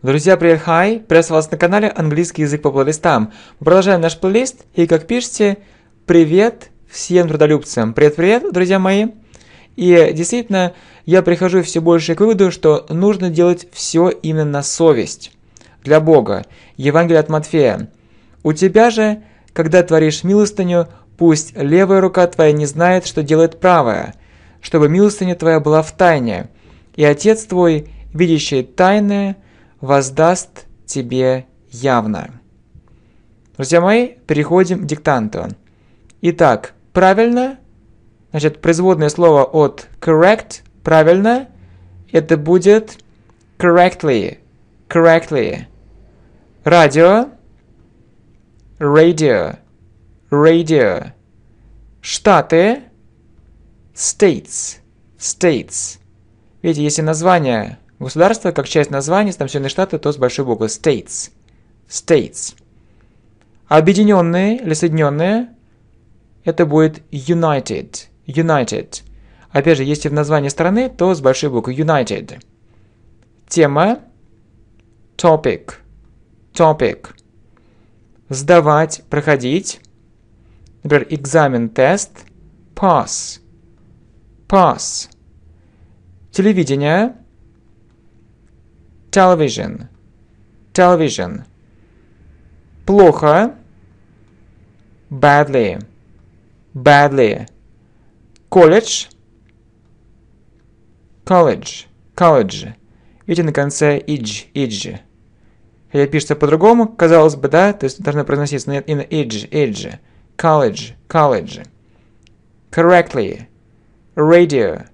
Друзья, привет, хай! Приветствую вас на канале Английский язык по плейлистам. продолжаем наш плейлист, и как пишете, привет всем трудолюбцам. Привет-привет, друзья мои! И действительно, я прихожу все больше к выводу, что нужно делать все именно на совесть. Для Бога. Евангелие от Матфея. У тебя же, когда творишь милостыню, пусть левая рука твоя не знает, что делает правая, чтобы милостыня твоя была в тайне, и Отец твой, видящий тайное, – воздаст тебе явно. Друзья мои, переходим к диктанту. Итак, правильно, значит, производное слово от correct, правильно, это будет correctly, correctly. Радио, radio, radio. Штаты, states, states. Видите, если название Государство, как часть названия, там Соединенные Штаты, то с большой буквы States. States. Объединенные или соединенные, это будет United. United. Опять же, если в названии страны, то с большой буквы United. Тема. Topic. Topic. Сдавать, проходить. Например, экзамен, тест. Pass. Pass. Телевидение television, television. Плохо, badly, badly. College, college, college. Видите, на конце идж, идж. Хотя пишется по-другому, казалось бы, да, то есть должно произноситься, но нет, in edge, edge, college, college. Correctly, radio,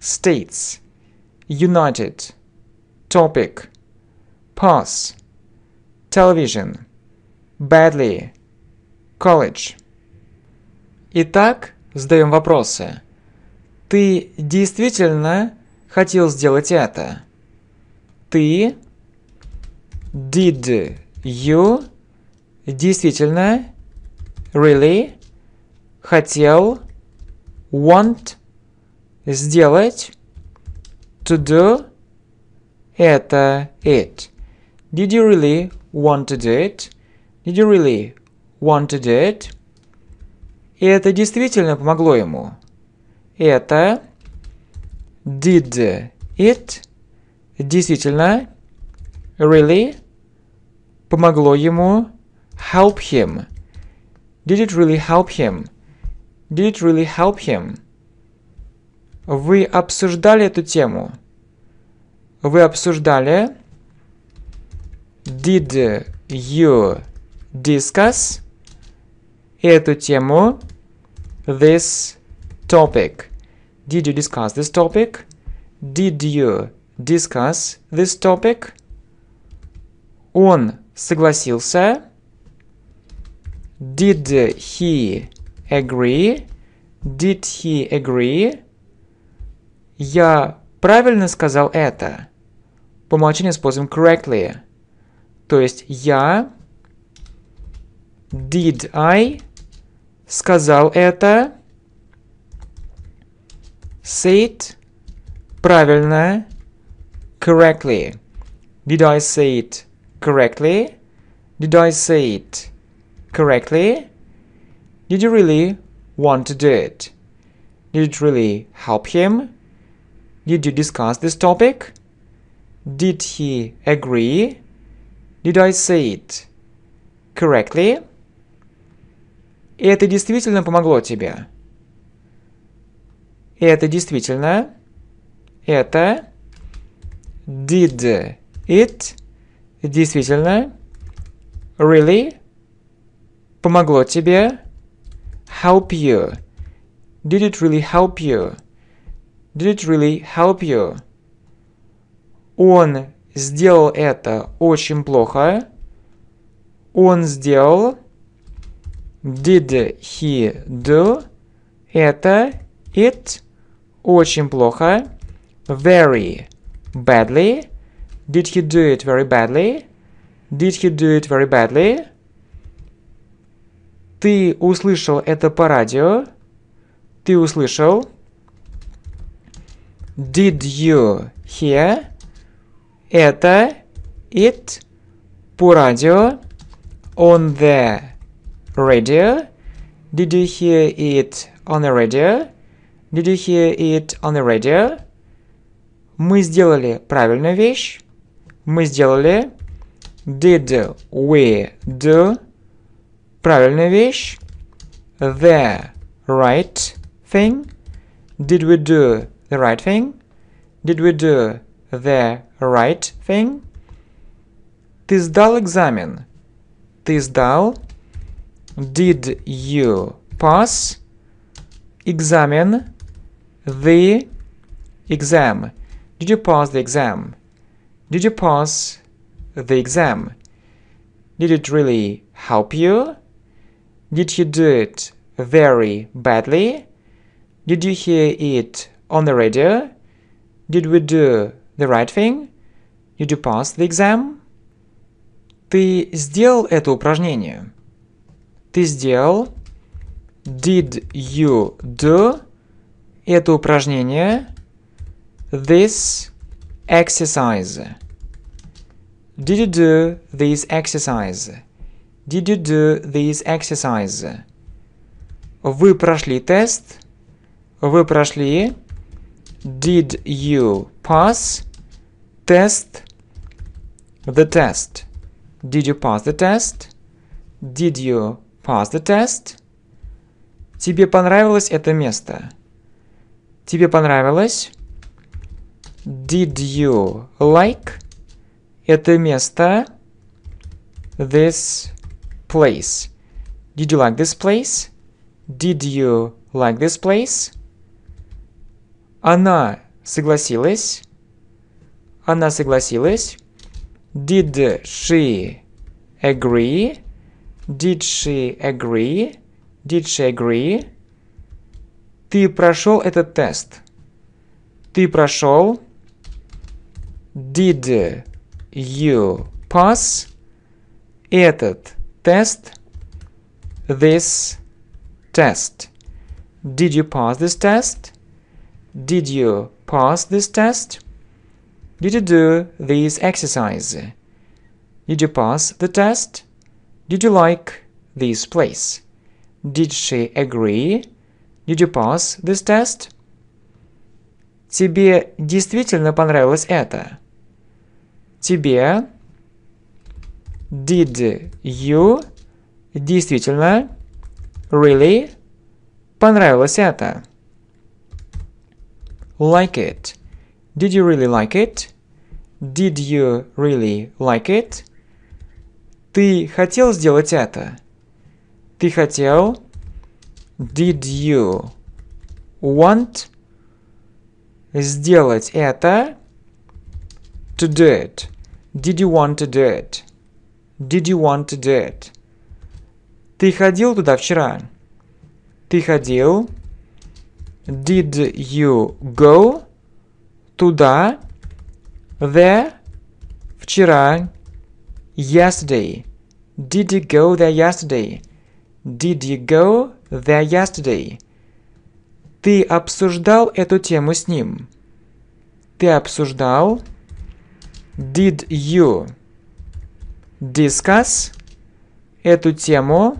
states, united – topic, pass, television, badly, college. Итак, задаем вопросы. Ты действительно хотел сделать это? Ты did you действительно really хотел want сделать to do это it. Did you really wanted it? Did you really wanted it? И это действительно помогло ему. Это did it действительно really помогло ему help him. Did it really help him? Did it really help him? Вы обсуждали эту тему? Вы обсуждали? Did you discuss эту тему? This topic. Did you discuss this topic? Did you discuss this topic? Он согласился. Did he agree? Did he agree? Я правильно сказал это? Помолчи не используем correctly. То есть я, did I, сказал это, said, правильно, correctly. Did I say it correctly? Did I say it correctly? Did you really want to do it? Did it really help him? Did you discuss this topic? Did he agree? Did I say it correctly? это действительно помогло тебе. это действительно... Это... Did it действительно... Really? Помогло тебе? Help you. Did it really help you? Did it really help you? Он сделал это очень плохо. Он сделал did he do это it очень плохо very badly did he do it very badly did he do it very badly ты услышал это по радио ты услышал did you hear Это it по радио. On the radio. Did you hear it on the radio? Did you hear it on the radio? Мы сделали правильную вещь. Мы сделали did we do правильную вещь. The right thing. Did we do the right thing? Did we do the right thing? Ты сдал экзамен? Ты сдал? Did you pass? Examen. The exam. Did you pass the exam? Did you pass the exam? Did it really help you? Did you do it very badly? Did you hear it on the radio? Did we do the right thing? Did you pass the exam? Ты сделал это упражнение? Ты сделал Did you do это упражнение? This exercise. Did you do this exercise? Did you do this exercise? Вы прошли тест? Вы прошли? Did you pass test the test. Did you pass the test? Did you pass the test? Тебе понравилось это место? Тебе понравилось? Did you like это место? This place. Did you like this place? Did you like this place? Она согласилась. Она согласилась. Did she agree? Did she agree? Did she agree? Ты прошел этот тест. Ты прошел. Did you pass этот тест? This test. Did you pass this test? Did you pass this test? Did you do this exercise? Did you pass the test? Did you like this place? Did she agree? Did you pass this test? Тебе действительно понравилось это? Тебе Did you действительно really понравилось это? Like it. Did you really like it? Did you really like it? Ты хотел сделать это? Ты хотел? Did you want сделать это? To do it. Did you want to do it? Did you want to do it? Ты ходил туда вчера? Ты ходил? Did you go туда there вчера, yesterday. Did you go there yesterday? Did you go there yesterday? Ты обсуждал эту тему с ним? Ты обсуждал? Did you discuss эту тему?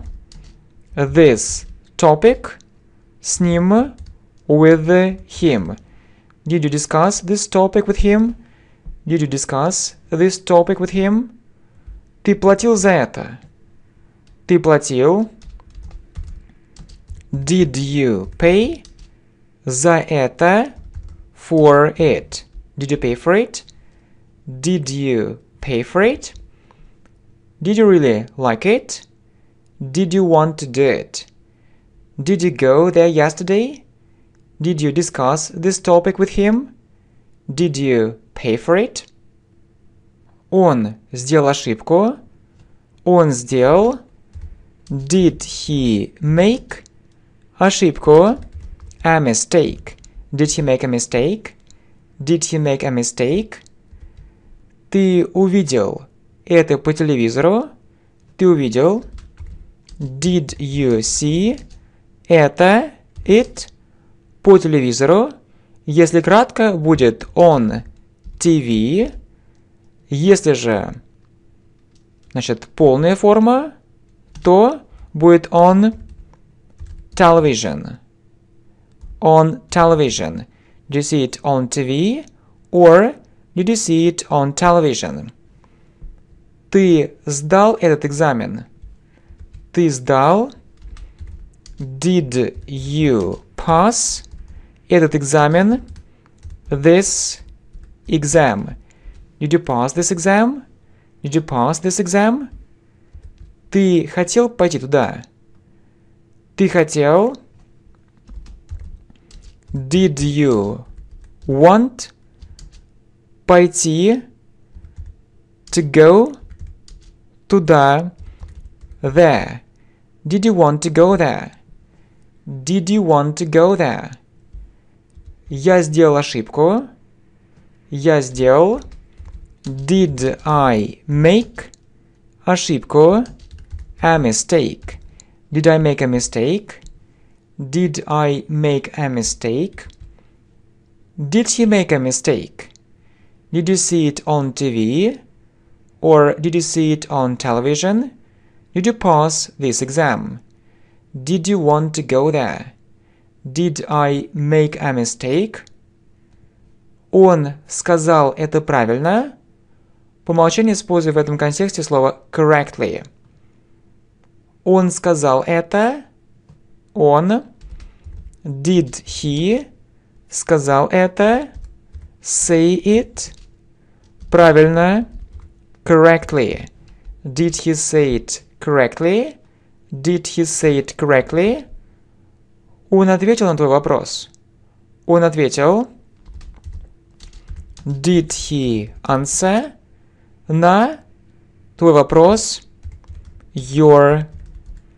This topic с ним with him. Did you discuss this topic with him? Did you discuss this topic with him? Ты платил за это? Ты платил? Did you pay за это? For it. Did you pay for it? Did you pay for it? Did you really like it? Did you want to do it? Did you go there yesterday? Did you discuss this topic with him? Did you pay for it. Он сделал ошибку. Он сделал did he make ошибку a mistake. Did he make a mistake? Did he make a mistake? Ты увидел это по телевизору? Ты увидел? Did you see это it по телевизору? Если кратко, будет он TV. Если же, значит, полная форма, то будет on television. On television. Did you see it on TV? Or did you see it on television? Ты сдал этот экзамен? Ты сдал? Did you pass этот экзамен? This Exam. Did you pass this exam? Did you pass this exam? Ты хотел пойти туда? Ты хотел? Did you want пойти to go туда there? Did you want to go there? Did you want to go there? Я сделал ошибку я сделал, did I make ошибку, a mistake, did I make a mistake, did I make a mistake, did you make a mistake, did you see it on TV, or did you see it on television, did you pass this exam, did you want to go there, did I make a mistake, он сказал это правильно, по умолчанию используя в этом контексте слово correctly. Он сказал это, он, did he, сказал это, say it, правильно, correctly. Did he say it correctly? Did he say it correctly? Он ответил на твой вопрос. Он ответил. Did he answer на твой вопрос your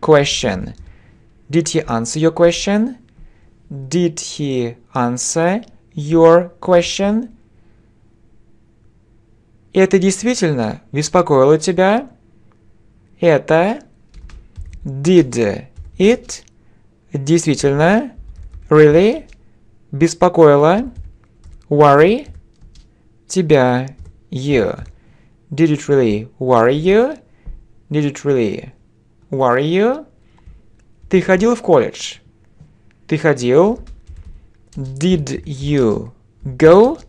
question? Did he answer your question? Did he answer your question? Это действительно беспокоило тебя? Это did it действительно really беспокоило worry тебя you. Did it really worry you? Did it really worry you? Ты ходил в колледж? Ты ходил? Did you go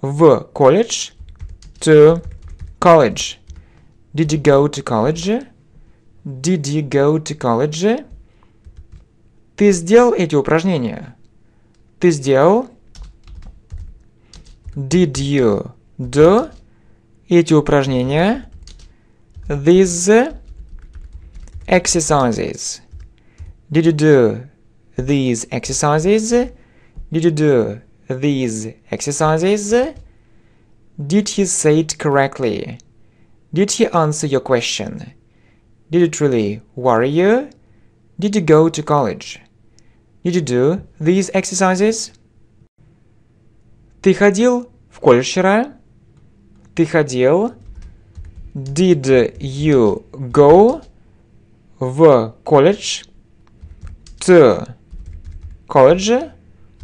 в колледж? To college. Did you go to college? Did you go to college? Ты сделал эти упражнения? Ты сделал Did you do? Эти упражнения. These exercises. Did you do these exercises? Did you do these exercises? Did he say it correctly? Did he answer your question? Did it really worry you? Did you go to college? Did you do these exercises? Ты ходил в колледж вчера? Ты ходил? Did you go в колледж? To college?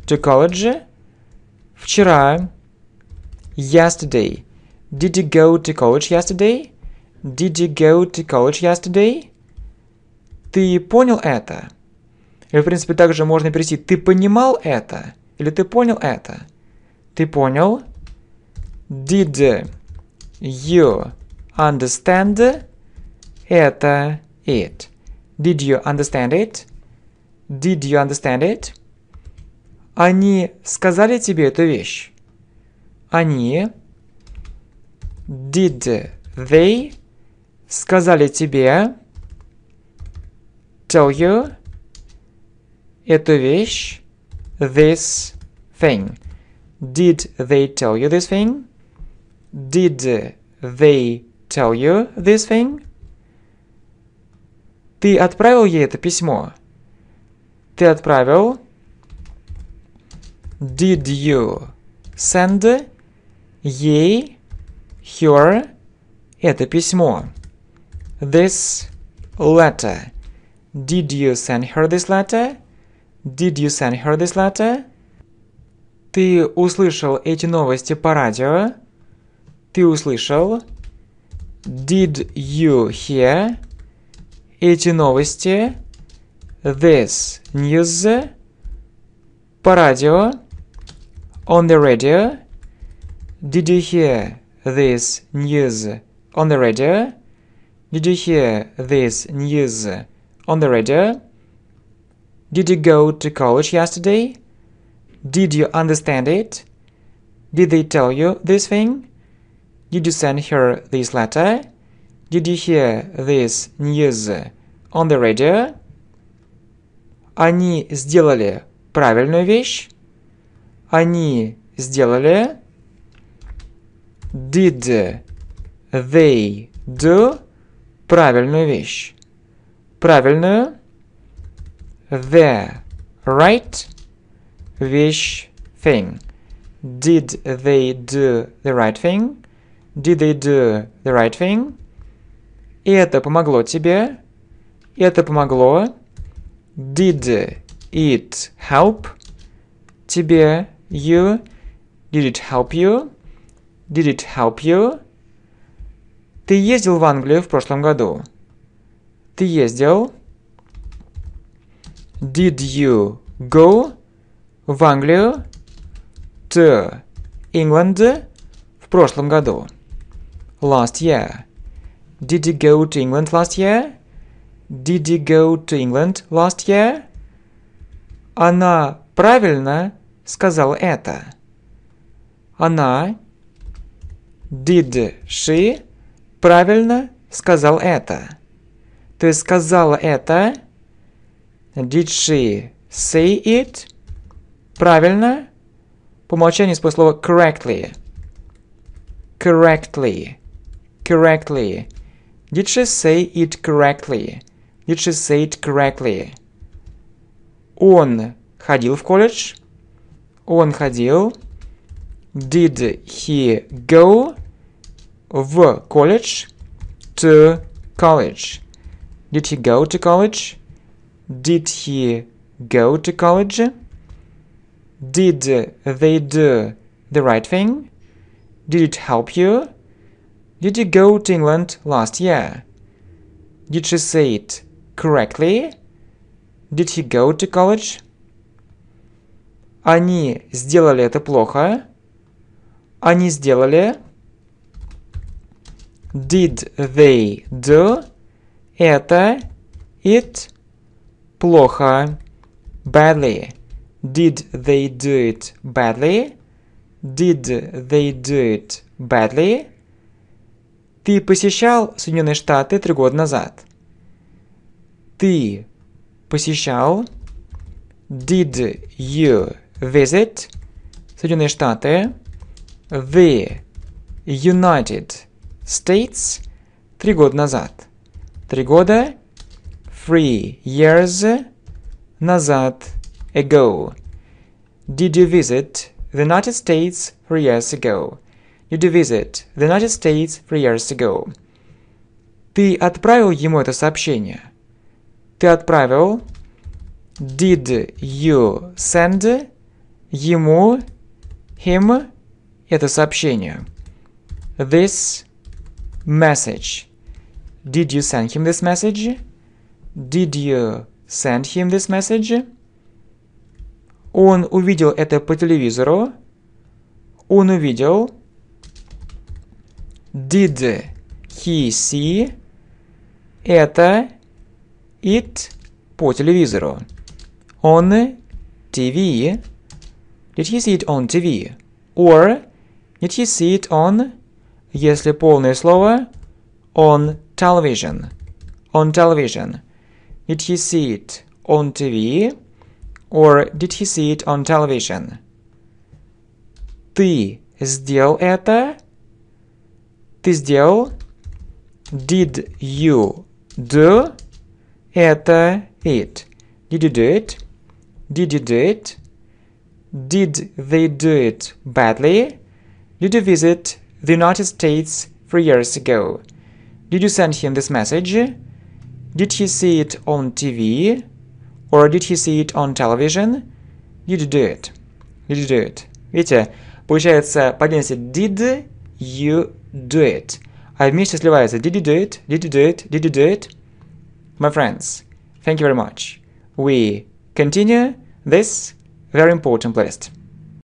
To college? Вчера. Yesterday. Did you go to college yesterday? Did you go to college yesterday? Ты понял это? Или, в принципе, также можно перейти «ты понимал это» или «ты понял это». Ты понял? Did you understand? Это it. Did you understand it? Did you understand it? Они сказали тебе эту вещь? Они Did they сказали тебе Tell you эту вещь This thing Did they tell you this thing? Did they tell you this thing? Ты отправил ей это письмо? Ты отправил? Did you send ей her это письмо? This letter. Did you send her this letter? Did you send her this letter? Ты услышал эти новости по радио? Ты услышал? Did you hear? Эти новости? This news? По радио? On the radio? Did you hear this news on the radio? Did you hear this news on the radio? Did you go to college yesterday? Did you understand it? Did they tell you this thing? Did you send her this letter? Did you hear this news on the radio? Они сделали правильную вещь. Они сделали. Did they do правильную вещь? Правильную. The right Which thing. Did they do the right thing? Did they do the right thing? это помогло тебе. это помогло. Did it help тебе? You. Did it help you? Did it help you? Ты ездил в Англию в прошлом году? Ты ездил? Did you go? в Англию, to England в прошлом году. Last year. Did you go to England last year? Did you go to England last year? Она правильно сказала это. Она did she правильно сказал это. То есть сказала это. Did she say it? Правильно. По умолчанию использую слово correctly. Correctly. Correctly. Did she say it correctly? Did she say it correctly? Он ходил в колледж. Он ходил. Did he go в колледж? To college. Did he go to college? Did he go to college? Did they do the right thing? Did it help you? Did you go to England last year? Did she say it correctly? Did he go to college? Они сделали это плохо. Они сделали. Did they do? Это it плохо. Badly. Did they do it badly? Did they do it badly? Ты посещал Соединенные Штаты три года назад. Ты посещал. Did you visit Соединенные Штаты? The United States три года назад. Три года. Three years назад. ago? Did you visit the United States three years ago? Did you visit the United States three years ago? Ты отправил ему это сообщение? Ты отправил? Did you send ему, him это сообщение? This message. Did you send him this message? Did you send him this message? Он увидел это по телевизору. Он увидел. Did he see это it по телевизору. On TV. Did he see it on TV? Or did he see it on, если полное слово, on television. On television. Did he see it on TV? Or did he see it on television? Ты сделал это? Ты сделал? Did you do это it? Did you do it? Did you do it? Did they do it badly? Did you visit the United States three years ago? Did you send him this message? Did he see it on TV? Or did he see it on television? Did you do it? Did you do it? Видите, получается по-английски did you do it? А вместе сливается did you do it? Did you do it? Did you do it? My friends, thank you very much. We continue this very important list.